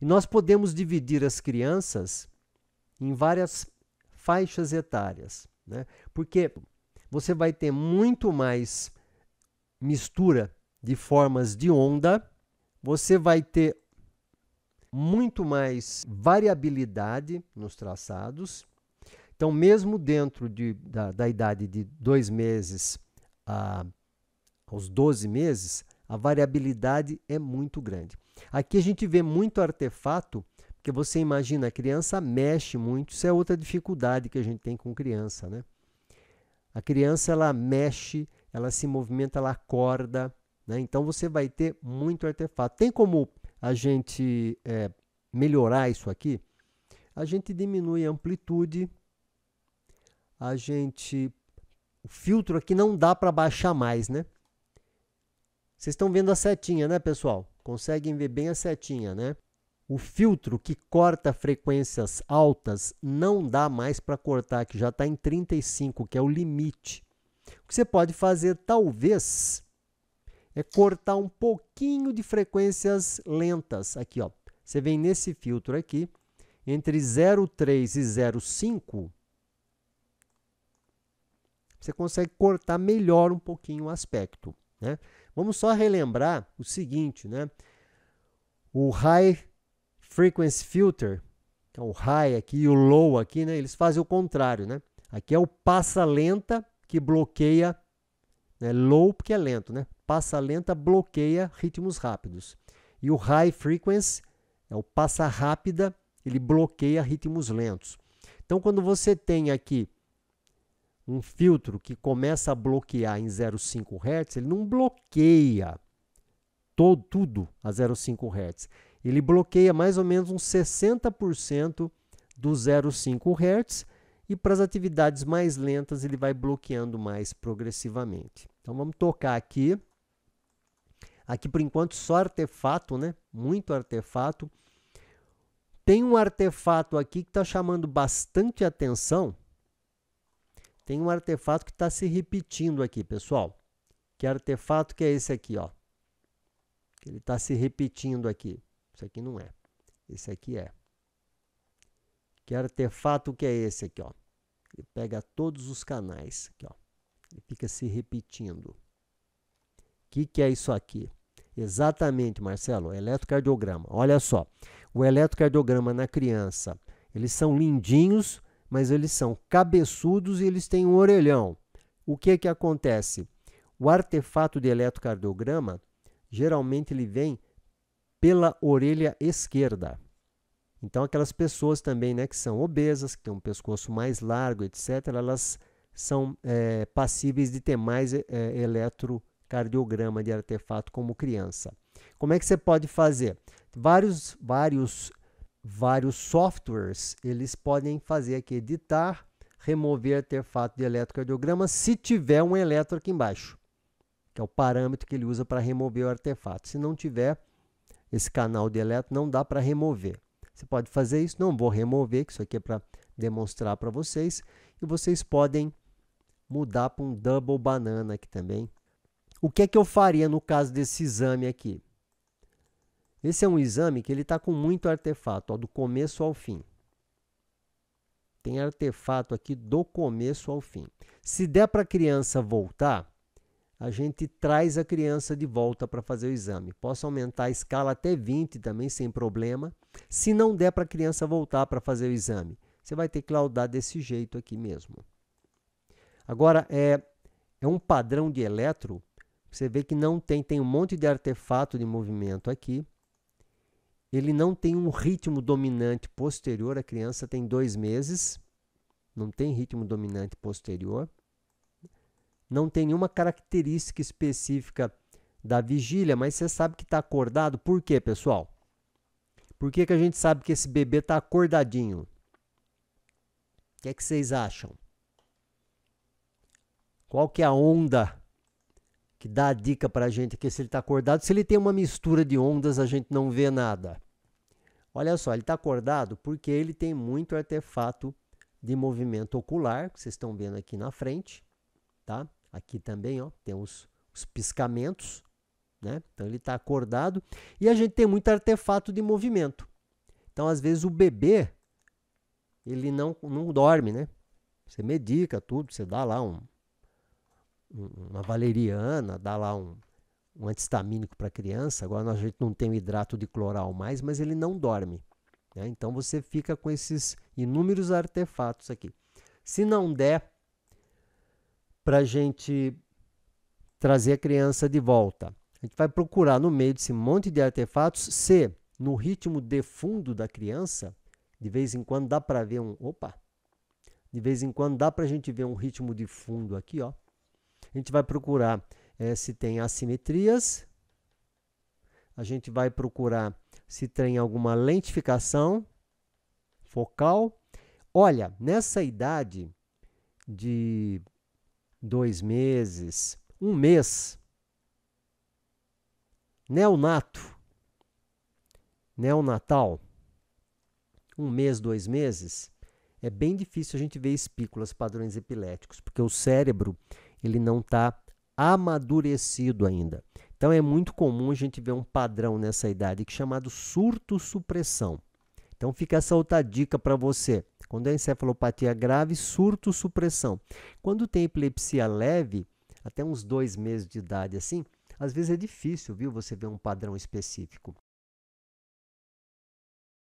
E nós podemos dividir as crianças em várias faixas etárias, né? porque você vai ter muito mais mistura de formas de onda, você vai ter muito mais variabilidade nos traçados. Então, mesmo dentro de, da, da idade de dois meses a, aos 12 meses, a variabilidade é muito grande. Aqui a gente vê muito artefato, porque você imagina, a criança mexe muito, isso é outra dificuldade que a gente tem com criança, né? A criança ela mexe, ela se movimenta, ela acorda, né? Então você vai ter muito artefato. Tem como a gente é, melhorar isso aqui? A gente diminui a amplitude, a gente o filtro aqui não dá para baixar mais, né? Vocês estão vendo a setinha, né, pessoal? Conseguem ver bem a setinha, né? O filtro que corta frequências altas não dá mais para cortar, que já está em 35, que é o limite. O que você pode fazer, talvez, é cortar um pouquinho de frequências lentas. Aqui, ó. Você vem nesse filtro aqui, entre 0,3 e 0,5, você consegue cortar melhor um pouquinho o aspecto. Né? Vamos só relembrar o seguinte, né? O high frequency filter, que é o high aqui e o low aqui, né? Eles fazem o contrário, né? Aqui é o passa lenta que bloqueia, né? Low porque é lento, né? Passa lenta bloqueia ritmos rápidos. E o high frequency é o passa rápida, ele bloqueia ritmos lentos. Então quando você tem aqui um filtro que começa a bloquear em 0,5 Hz, ele não bloqueia todo, tudo a 0,5 Hz. Ele bloqueia mais ou menos uns 60% do 0,5 Hz e para as atividades mais lentas ele vai bloqueando mais progressivamente. Então vamos tocar aqui. Aqui por enquanto só artefato, né? Muito artefato. Tem um artefato aqui que está chamando bastante atenção tem um artefato que está se repetindo aqui, pessoal. Que artefato que é esse aqui, ó? Ele está se repetindo aqui. Isso aqui não é. Esse aqui é. Que artefato que é esse aqui, ó? Ele pega todos os canais aqui, ó. Ele fica se repetindo. O que, que é isso aqui? Exatamente, Marcelo, é eletrocardiograma. Olha só, o eletrocardiograma na criança, eles são lindinhos mas eles são cabeçudos e eles têm um orelhão. O que é que acontece? O artefato de eletrocardiograma geralmente ele vem pela orelha esquerda. Então aquelas pessoas também, né, que são obesas, que têm um pescoço mais largo, etc, elas são é, passíveis de ter mais é, eletrocardiograma de artefato como criança. Como é que você pode fazer? Vários, vários vários softwares, eles podem fazer aqui editar, remover artefato de eletrocardiograma se tiver um eletro aqui embaixo, que é o parâmetro que ele usa para remover o artefato. Se não tiver esse canal de eletro, não dá para remover. Você pode fazer isso, não vou remover, que isso aqui é para demonstrar para vocês. E vocês podem mudar para um double banana aqui também. O que é que eu faria no caso desse exame aqui? Esse é um exame que ele está com muito artefato, ó, do começo ao fim. Tem artefato aqui do começo ao fim. Se der para a criança voltar, a gente traz a criança de volta para fazer o exame. Posso aumentar a escala até 20 também, sem problema. Se não der para a criança voltar para fazer o exame, você vai ter que laudar desse jeito aqui mesmo. Agora, é, é um padrão de eletro, você vê que não tem, tem um monte de artefato de movimento aqui ele não tem um ritmo dominante posterior. A criança tem dois meses, não tem ritmo dominante posterior. Não tem nenhuma característica específica da vigília, mas você sabe que está acordado. Por quê, pessoal? Por que, que a gente sabe que esse bebê está acordadinho? O que, é que vocês acham? Qual que é a onda que dá a dica para a gente aqui se ele está acordado. Se ele tem uma mistura de ondas, a gente não vê nada. Olha só, ele está acordado porque ele tem muito artefato de movimento ocular, que vocês estão vendo aqui na frente, tá? Aqui também, ó, tem os, os piscamentos, né? Então ele está acordado e a gente tem muito artefato de movimento. Então, às vezes, o bebê, ele não, não dorme, né? Você medica tudo, você dá lá um, uma valeriana, dá lá um, um antistamínico para criança. Agora a gente não tem o hidrato de cloral mais, mas ele não dorme. Né? Então você fica com esses inúmeros artefatos aqui. Se não der para a gente trazer a criança de volta, a gente vai procurar no meio desse monte de artefatos se no ritmo de fundo da criança, de vez em quando dá para ver um. Opa! De vez em quando dá para a gente ver um ritmo de fundo aqui, ó. A gente vai procurar é, se tem assimetrias, a gente vai procurar se tem alguma lentificação focal. Olha, nessa idade de dois meses, um mês, neonato, neonatal, um mês, dois meses, é bem difícil a gente ver espículas, padrões epiléticos, porque o cérebro ele não está amadurecido ainda. Então é muito comum a gente ver um padrão nessa idade que é chamado surto supressão. Então fica essa outra dica para você. Quando é encefalopatia grave, surto supressão. Quando tem epilepsia leve, até uns dois meses de idade assim, às vezes é difícil, viu, você ver um padrão específico.